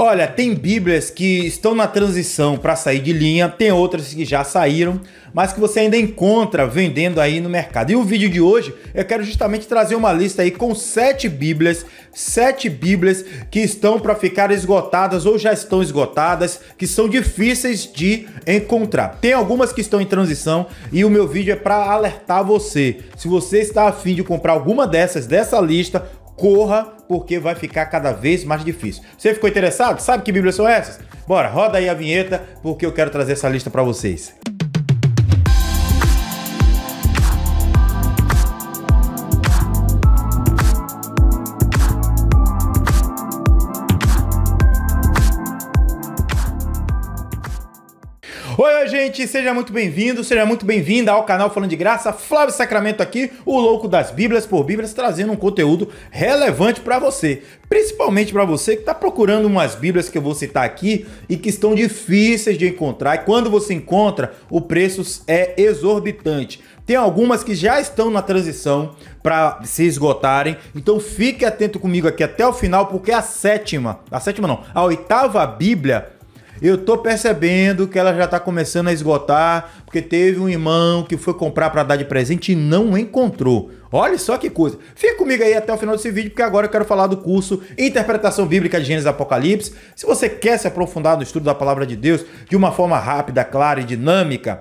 Olha, tem Bíblias que estão na transição para sair de linha, tem outras que já saíram, mas que você ainda encontra vendendo aí no mercado. E o vídeo de hoje eu quero justamente trazer uma lista aí com sete Bíblias, sete Bíblias que estão para ficar esgotadas ou já estão esgotadas, que são difíceis de encontrar. Tem algumas que estão em transição e o meu vídeo é para alertar você. Se você está afim de comprar alguma dessas dessa lista, corra, porque vai ficar cada vez mais difícil. Você ficou interessado? Sabe que Bíblias são essas? Bora, roda aí a vinheta, porque eu quero trazer essa lista para vocês. Oi, gente, seja muito bem-vindo, seja muito bem-vinda ao canal Falando de Graça. Flávio Sacramento aqui, o louco das Bíblias por Bíblias, trazendo um conteúdo relevante para você, principalmente para você que está procurando umas Bíblias que eu vou citar aqui e que estão difíceis de encontrar. E quando você encontra, o preço é exorbitante. Tem algumas que já estão na transição para se esgotarem. Então fique atento comigo aqui até o final, porque a sétima, a sétima não, a oitava Bíblia eu tô percebendo que ela já tá começando a esgotar, porque teve um irmão que foi comprar para dar de presente e não encontrou. Olha só que coisa. Fica comigo aí até o final desse vídeo, porque agora eu quero falar do curso Interpretação Bíblica de Gênesis e Apocalipse. Se você quer se aprofundar no estudo da palavra de Deus de uma forma rápida, clara e dinâmica,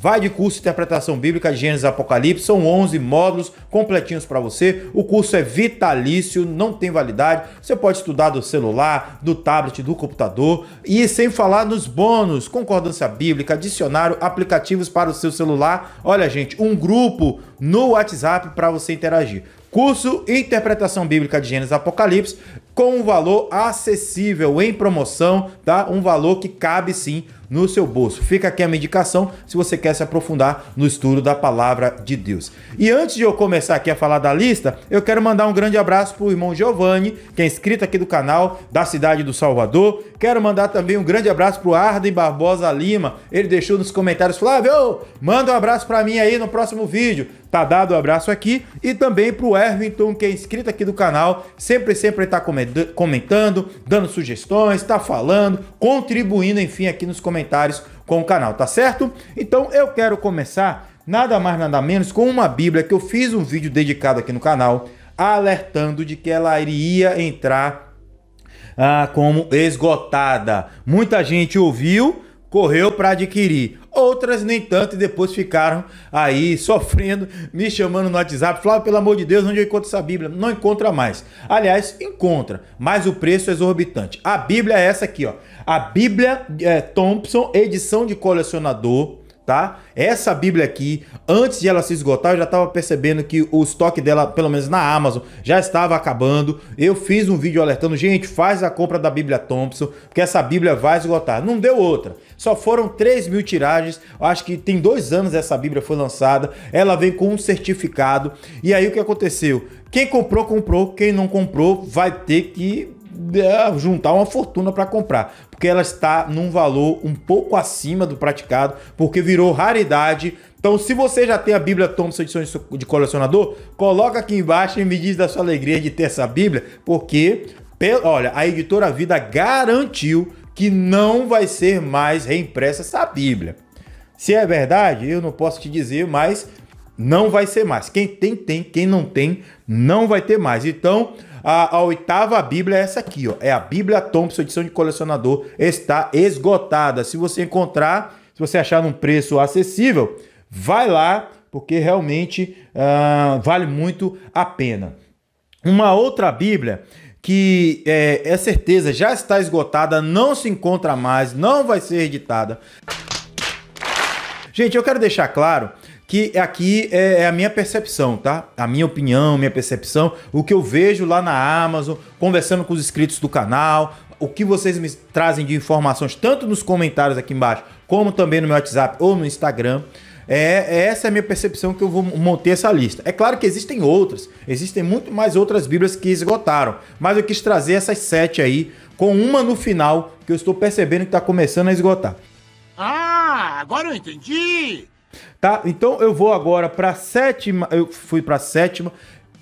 Vai de curso de Interpretação Bíblica Gênesis Apocalipse, são 11 módulos completinhos para você. O curso é vitalício, não tem validade. Você pode estudar do celular, do tablet, do computador e sem falar nos bônus, concordância bíblica, dicionário, aplicativos para o seu celular. Olha, gente, um grupo no WhatsApp para você interagir. Curso Interpretação Bíblica de Gênesis Apocalipse com um valor acessível em promoção, tá? Um valor que cabe sim no seu bolso. Fica aqui a medicação se você quer se aprofundar no estudo da palavra de Deus. E antes de eu começar aqui a falar da lista, eu quero mandar um grande abraço para o irmão Giovanni, que é inscrito aqui do canal da cidade do Salvador. Quero mandar também um grande abraço para o Arden Barbosa Lima. Ele deixou nos comentários, Flávio, manda um abraço para mim aí no próximo vídeo. Tá dado o um abraço aqui. E também para o Ervington, que é inscrito aqui do canal. Sempre, sempre está comentando, dando sugestões, está falando, contribuindo, enfim, aqui nos comentários comentários com o canal, tá certo? Então eu quero começar nada mais nada menos com uma Bíblia que eu fiz um vídeo dedicado aqui no canal alertando de que ela iria entrar ah, como esgotada. Muita gente ouviu correu para adquirir. Outras nem tanto e depois ficaram aí sofrendo, me chamando no WhatsApp. Flávio, pelo amor de Deus, onde eu encontro essa Bíblia? Não encontra mais. Aliás, encontra, mas o preço é exorbitante. A Bíblia é essa aqui, ó. A Bíblia é, Thompson, edição de colecionador, tá? Essa Bíblia aqui, antes de ela se esgotar, eu já estava percebendo que o estoque dela, pelo menos na Amazon, já estava acabando. Eu fiz um vídeo alertando, gente, faz a compra da Bíblia Thompson, porque essa Bíblia vai esgotar. Não deu outra. Só foram 3 mil tiragens. Acho que tem dois anos essa Bíblia foi lançada. Ela vem com um certificado. E aí o que aconteceu? Quem comprou, comprou. Quem não comprou, vai ter que é, juntar uma fortuna para comprar, porque ela está num valor um pouco acima do praticado, porque virou raridade. Então, se você já tem a Bíblia Thomas edição de colecionador, coloca aqui embaixo e me diz da sua alegria de ter essa Bíblia, porque, olha, a editora Vida garantiu que não vai ser mais reimpressa essa Bíblia. Se é verdade, eu não posso te dizer, mas não vai ser mais. Quem tem, tem. Quem não tem, não vai ter mais. Então, a, a, oitava Bíblia é essa aqui, ó. É a Bíblia Thompson, edição de colecionador, está esgotada. Se você encontrar, se você achar num preço acessível, vai lá, porque realmente uh, vale muito a pena. Uma outra Bíblia que é, é certeza já está esgotada, não se encontra mais, não vai ser editada. Gente, eu quero deixar claro que aqui é, é a minha percepção, tá? A minha opinião, minha percepção, o que eu vejo lá na Amazon, conversando com os inscritos do canal, o que vocês me trazem de informações, tanto nos comentários aqui embaixo, como também no meu WhatsApp ou no Instagram. É, é essa é a minha percepção que eu vou montar essa lista. É claro que existem outras, existem muito mais outras Bíblias que esgotaram, mas eu quis trazer essas sete aí, com uma no final, que eu estou percebendo que está começando a esgotar. Ah, agora eu entendi! Tá? Então eu vou agora para sétima, eu fui para sétima,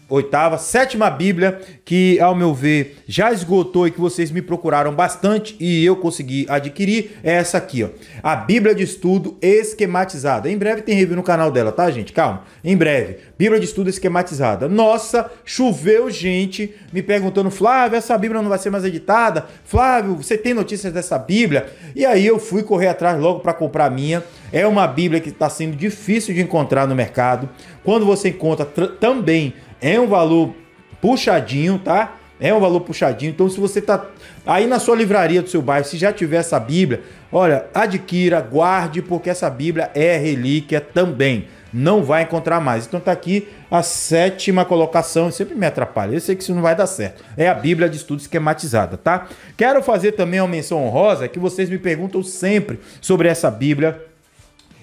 oitava, sétima Bíblia, que ao meu ver já esgotou e que vocês me procuraram bastante e eu consegui adquirir, é essa aqui, ó. A Bíblia de Estudo Esquematizada. Em breve tem review no canal dela, tá, gente? Calma. Em breve. Bíblia de Estudo Esquematizada. Nossa, choveu gente me perguntando, Flávio, essa Bíblia não vai ser mais editada? Flávio, você tem notícias dessa Bíblia? E aí eu fui correr atrás logo para comprar a minha. É uma Bíblia que está sendo difícil de encontrar no mercado. Quando você encontra também é um valor puxadinho, tá? É um valor puxadinho. Então, se você tá aí na sua livraria do seu bairro, se já tiver essa Bíblia, olha, adquira, guarde, porque essa Bíblia é relíquia também. Não vai encontrar mais. Então tá aqui a sétima colocação. Eu sempre me atrapalha. Eu sei que isso não vai dar certo. É a Bíblia de estudo esquematizada, tá? Quero fazer também uma menção honrosa que vocês me perguntam sempre sobre essa Bíblia.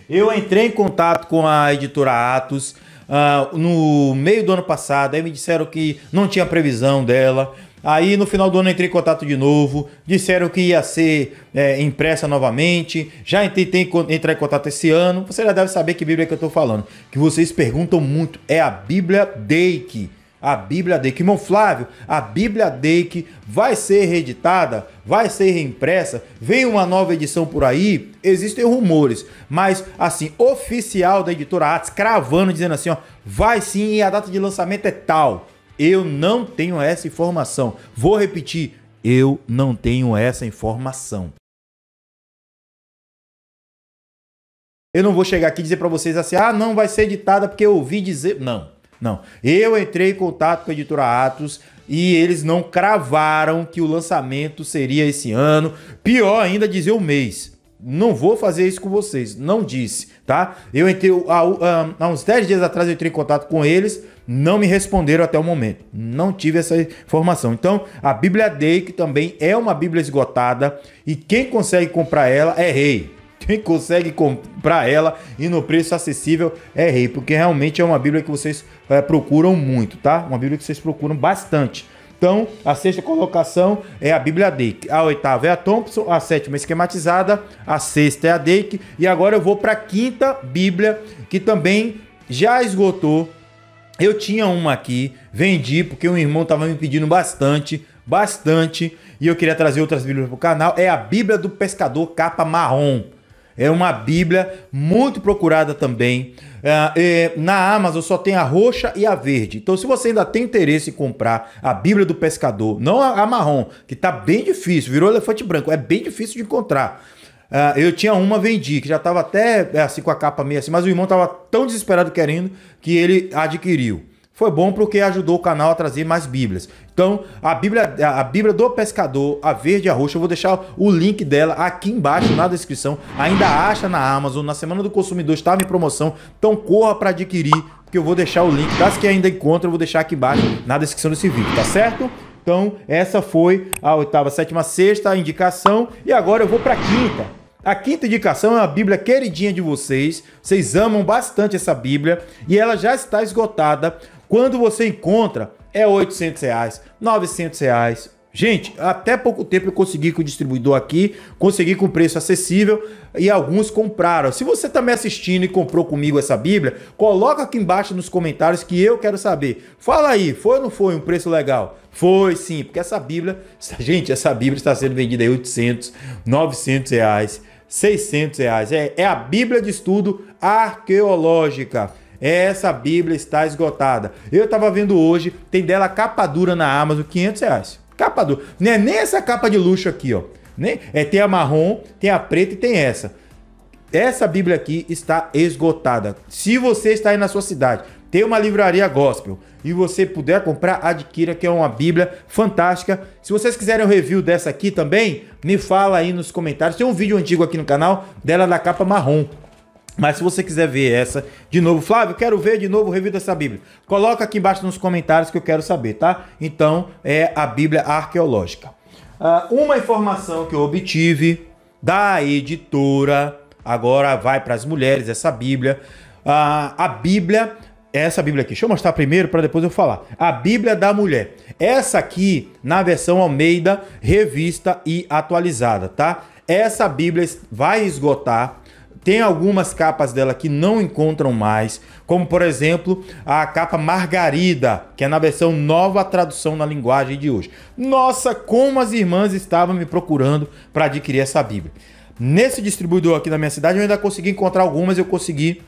Eu entrei em contato com a editora Atos uh, no meio do ano passado, aí me disseram que não tinha previsão dela. Aí no final do ano entrei em contato de novo, disseram que ia ser é, impressa novamente, já tentei entrar em contato esse ano. Você já deve saber que Bíblia é que eu estou falando, que vocês perguntam muito, é a Bíblia Dake a Bíblia Dake. Irmão Flávio, a Bíblia Dake vai ser reeditada, vai ser reimpressa, vem uma nova edição por aí, existem rumores, mas assim, oficial da editora Atos cravando, dizendo assim, ó, vai sim e a data de lançamento é tal. Eu não tenho essa informação. Vou repetir, eu não tenho essa informação. Eu não vou chegar aqui e dizer para vocês assim, ah, não vai ser editada porque eu ouvi dizer. Não. Não. Eu entrei em contato com a editora Atos e eles não cravaram que o lançamento seria esse ano. Pior ainda, dizer o mês. Não vou fazer isso com vocês. Não disse, tá? Eu entrei. Há, ah, há uns 10 dias atrás eu entrei em contato com eles. Não me responderam até o momento. Não tive essa informação. Então, a Bíblia Day, que também é uma Bíblia esgotada, e quem consegue comprar ela é rei. Quem consegue comprar ela e no preço acessível é rei, porque realmente é uma Bíblia que vocês é, procuram muito, tá? Uma Bíblia que vocês procuram bastante. Então, a sexta colocação é a Bíblia Dake. A oitava é a Thompson, a sétima é esquematizada, a sexta é a Dake. E agora eu vou para a quinta Bíblia, que também já esgotou. Eu tinha uma aqui, vendi porque um irmão estava me pedindo bastante, bastante, e eu queria trazer outras Bíblias para o canal. É a Bíblia do Pescador, capa marrom. É uma Bíblia muito procurada também. É, é, na Amazon só tem a roxa e a verde. Então, se você ainda tem interesse em comprar a Bíblia do Pescador, não a, a marrom, que está bem difícil, virou elefante branco, é bem difícil de encontrar. Ah, eu tinha uma, vendi, que já estava até assim com a capa meio assim, mas o irmão estava tão desesperado querendo que ele adquiriu. Foi bom porque ajudou o canal a trazer mais Bíblias. Então, a Bíblia, a Bíblia do Pescador, a Verde e a Roxa, eu vou deixar o link dela aqui embaixo na descrição. Ainda acha na Amazon, na Semana do Consumidor estava em promoção. Então, corra para adquirir, que eu vou deixar o link. Das que ainda encontra, eu vou deixar aqui embaixo na descrição desse vídeo, tá certo? Então, essa foi a oitava, sétima, sexta indicação. E agora eu vou para a quinta. A quinta indicação é uma Bíblia queridinha de vocês. Vocês amam bastante essa Bíblia e ela já está esgotada quando você encontra, é 800 reais, 900 reais. Gente, até pouco tempo eu consegui com o distribuidor aqui, consegui com preço acessível e alguns compraram. Se você está me assistindo e comprou comigo essa Bíblia, coloca aqui embaixo nos comentários que eu quero saber. Fala aí, foi ou não foi um preço legal? Foi sim, porque essa Bíblia, gente, essa Bíblia está sendo vendida aí 800, 900 reais, 600 reais. É, é a Bíblia de estudo arqueológica. Essa Bíblia está esgotada. Eu estava vendo hoje, tem dela capa dura na Amazon, 500 reais. Capa dura. Não é nem essa capa de luxo aqui, ó. Nem, é, tem a marrom, tem a preta e tem essa. Essa Bíblia aqui está esgotada. Se você está aí na sua cidade, tem uma livraria gospel e você puder comprar, adquira, que é uma Bíblia fantástica. Se vocês quiserem um review dessa aqui também, me fala aí nos comentários. Tem um vídeo antigo aqui no canal dela da capa marrom. Mas se você quiser ver essa de novo, Flávio, quero ver de novo o essa dessa Bíblia. Coloca aqui embaixo nos comentários que eu quero saber, tá? Então, é a Bíblia arqueológica. Uh, uma informação que eu obtive da editora, agora vai para as mulheres essa Bíblia. Uh, a Bíblia, essa Bíblia aqui, deixa eu mostrar primeiro para depois eu falar. A Bíblia da Mulher. Essa aqui, na versão Almeida, revista e atualizada, tá? Essa Bíblia vai esgotar tem algumas capas dela que não encontram mais, como por exemplo a capa Margarida, que é na versão nova tradução na linguagem de hoje. Nossa, como as irmãs estavam me procurando para adquirir essa Bíblia. Nesse distribuidor aqui na minha cidade eu ainda consegui encontrar algumas, eu consegui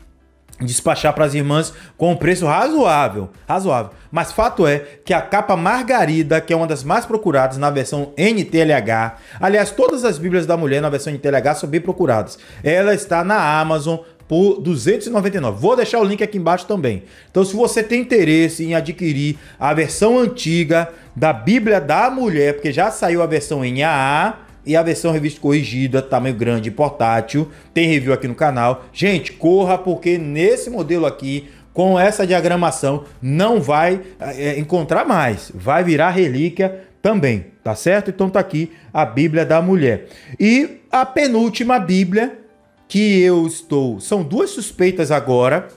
despachar para as irmãs com um preço razoável, razoável. Mas fato é que a capa margarida, que é uma das mais procuradas na versão NTLH, aliás, todas as bíblias da mulher na versão NTLH são bem procuradas. Ela está na Amazon por 299. Vou deixar o link aqui embaixo também. Então, se você tem interesse em adquirir a versão antiga da Bíblia da Mulher, porque já saiu a versão NAA, e a versão revista corrigida, tamanho grande portátil. Tem review aqui no canal. Gente, corra porque nesse modelo aqui com essa diagramação não vai é, encontrar mais, vai virar relíquia também, tá certo? Então tá aqui a Bíblia da mulher. E a penúltima Bíblia que eu estou, são duas suspeitas agora,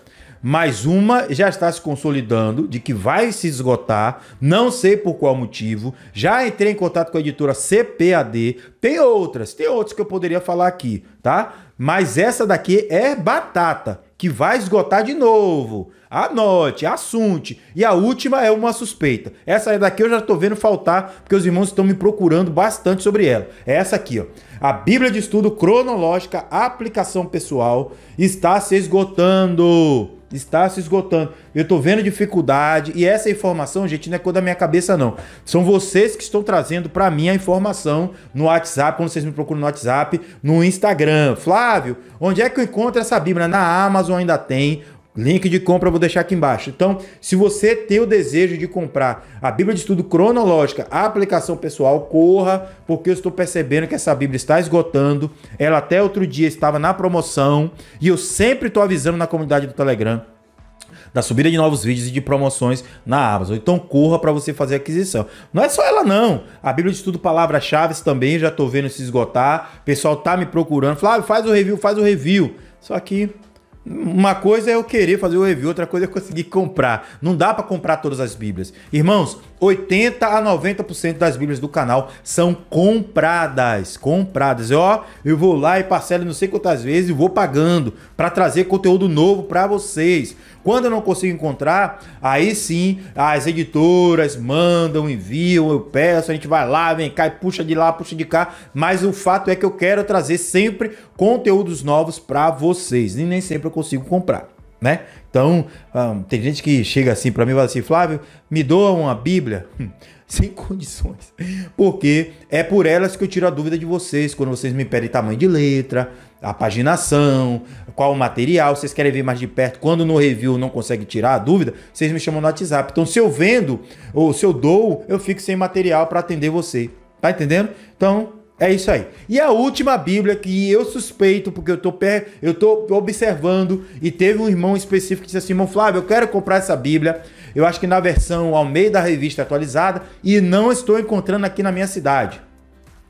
mas uma já está se consolidando de que vai se esgotar, não sei por qual motivo. Já entrei em contato com a editora CPAD. Tem outras, tem outras que eu poderia falar aqui, tá? Mas essa daqui é batata, que vai esgotar de novo. Anote, assunte. E a última é uma suspeita. Essa daqui eu já estou vendo faltar, porque os irmãos estão me procurando bastante sobre ela. É essa aqui, ó. A Bíblia de Estudo Cronológica Aplicação Pessoal está se esgotando. Está se esgotando. Eu estou vendo dificuldade. E essa informação, gente, não é coisa da minha cabeça, não. São vocês que estão trazendo para mim a informação no WhatsApp, quando vocês me procuram no WhatsApp, no Instagram. Flávio, onde é que eu encontro essa Bíblia? Na Amazon ainda tem. Link de compra eu vou deixar aqui embaixo. Então, se você tem o desejo de comprar a Bíblia de Estudo Cronológica, a aplicação pessoal, corra, porque eu estou percebendo que essa Bíblia está esgotando. Ela até outro dia estava na promoção e eu sempre estou avisando na comunidade do Telegram da subida de novos vídeos e de promoções na Amazon. Então corra para você fazer aquisição. Não é só ela não. A Bíblia de Estudo Palavras-Chave também já estou vendo se esgotar. O pessoal tá me procurando. Flávio, faz o review, faz o review. Só que uma coisa é eu querer fazer o review, outra coisa é conseguir comprar. Não dá para comprar todas as Bíblias. Irmãos, 80 a 90% das Bíblias do canal são compradas. Compradas. Ó, eu vou lá e parcelo não sei quantas vezes e vou pagando para trazer conteúdo novo para vocês. Quando eu não consigo encontrar, aí sim as editoras mandam, enviam, eu peço, a gente vai lá, vem cá e puxa de lá, puxa de cá. Mas o fato é que eu quero trazer sempre conteúdos novos para vocês e nem sempre eu consigo comprar né? Então, hum, tem gente que chega assim para mim e fala assim, Flávio, me doa uma Bíblia? Hum, sem condições. Porque é por elas que eu tiro a dúvida de vocês, quando vocês me pedem tamanho de letra, a paginação, qual o material, vocês querem ver mais de perto. Quando no review não consegue tirar a dúvida, vocês me chamam no WhatsApp. Então, se eu vendo ou se eu dou, eu fico sem material para atender você. Tá entendendo? Então, é isso aí. E a última Bíblia que eu suspeito, porque eu tô, per... eu tô observando, e teve um irmão específico que disse assim: irmão Flávio, eu quero comprar essa Bíblia. Eu acho que na versão ao meio da revista atualizada, e não estou encontrando aqui na minha cidade.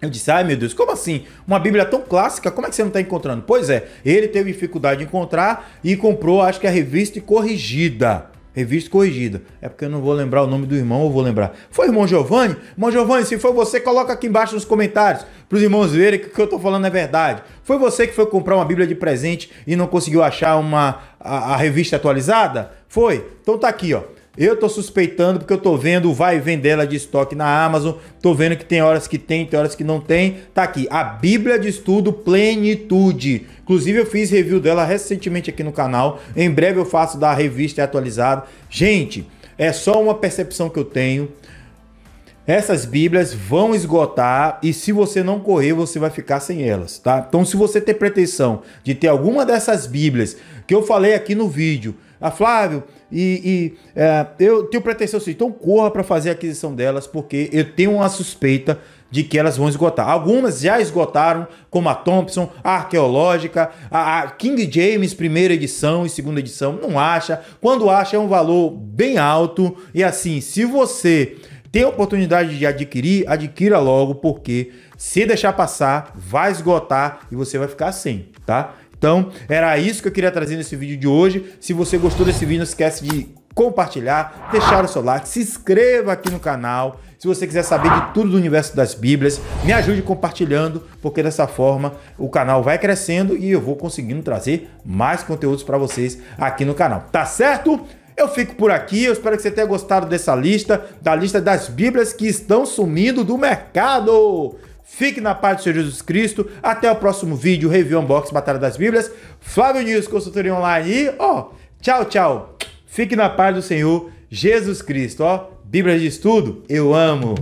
Eu disse, ai meu Deus, como assim? Uma Bíblia tão clássica, como é que você não está encontrando? Pois é, ele teve dificuldade de encontrar e comprou, acho que a revista corrigida. Revista corrigida. É porque eu não vou lembrar o nome do irmão, eu vou lembrar. Foi irmão Giovanni? Irmão Giovanni, se foi você, coloca aqui embaixo nos comentários para os irmãos verem que o que eu estou falando é verdade. Foi você que foi comprar uma Bíblia de presente e não conseguiu achar uma a, a revista atualizada? Foi? Então tá aqui, ó. Eu tô suspeitando porque eu tô vendo o vai e vem dela de estoque na Amazon, tô vendo que tem horas que tem, tem horas que não tem. Tá aqui, a Bíblia de Estudo Plenitude. Inclusive eu fiz review dela recentemente aqui no canal. Em breve eu faço da revista é atualizada. Gente, é só uma percepção que eu tenho. Essas Bíblias vão esgotar e se você não correr, você vai ficar sem elas, tá? Então, se você tem pretensão de ter alguma dessas Bíblias que eu falei aqui no vídeo, a Flávio, e, e é, eu tenho pretensão assim, então corra para fazer a aquisição delas, porque eu tenho uma suspeita de que elas vão esgotar. Algumas já esgotaram, como a Thompson, a Arqueológica, a, a King James, primeira edição e segunda edição, não acha. Quando acha, é um valor bem alto. E assim, se você tem a oportunidade de adquirir, adquira logo, porque se deixar passar, vai esgotar e você vai ficar sem, tá? Então, era isso que eu queria trazer nesse vídeo de hoje. Se você gostou desse vídeo, não esquece de compartilhar, deixar o seu like, se inscreva aqui no canal. Se você quiser saber de tudo do universo das Bíblias, me ajude compartilhando, porque dessa forma o canal vai crescendo e eu vou conseguindo trazer mais conteúdos para vocês aqui no canal. Tá certo? Eu fico por aqui, eu espero que você tenha gostado dessa lista, da lista das Bíblias que estão sumindo do mercado. Fique na paz do Senhor Jesus Cristo. Até o próximo vídeo, Review Unbox Batalha das Bíblias. Flávio News, consultoria online. E, ó, tchau, tchau. Fique na paz do Senhor Jesus Cristo, ó. Bíblia de estudo, eu amo.